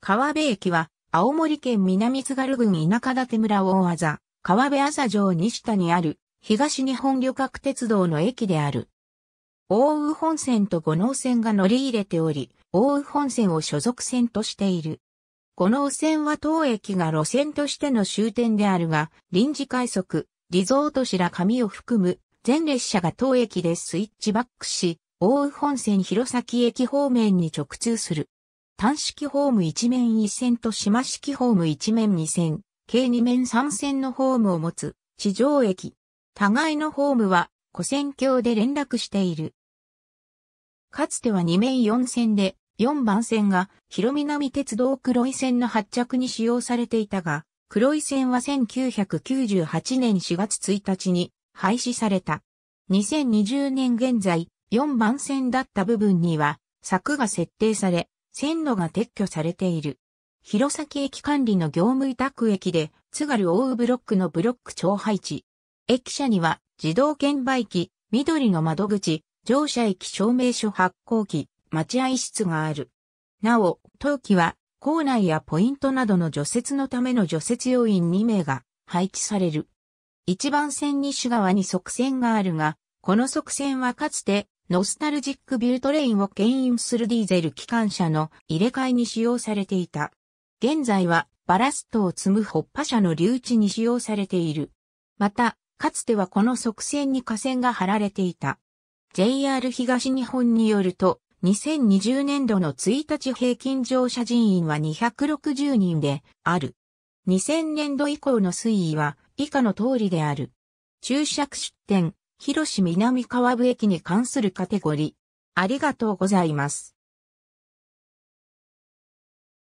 川辺駅は、青森県南津軽郡田舎館村大技、川辺朝城西田にある、東日本旅客鉄道の駅である。大宇本線と五能線が乗り入れており、大宇本線を所属線としている。五能線は当駅が路線としての終点であるが、臨時快速、リゾート白神を含む全列車が当駅でスイッチバックし、大宇本線弘前駅方面に直通する。単式ホーム一面一線と島式ホーム一面二線、計二面三線のホームを持つ地上駅。互いのホームは古線橋で連絡している。かつては二面四線で四番線が広南鉄道黒井線の発着に使用されていたが、黒井線は1998年4月1日に廃止された。2020年現在4番線だった部分には柵が設定され、線路が撤去されている。弘前駅管理の業務委託駅で、津軽大ブロックのブロック長配置。駅舎には、自動券売機、緑の窓口、乗車駅証明書発行機、待合室がある。なお、当機は、校内やポイントなどの除雪のための除雪要員2名が配置される。一番線西側に側線があるが、この側線はかつてノスタルジックビュートレインを牽引するディーゼル機関車の入れ替えに使用されていた。現在はバラストを積むホッパ車の留置に使用されている。また、かつてはこの側線に架線が張られていた。JR 東日本によると、2020年度の1日平均乗車人員は260人である。2000年度以降の推移は以下の通りである。注釈出展、広島南川部駅に関するカテゴリー。ありがとうございます。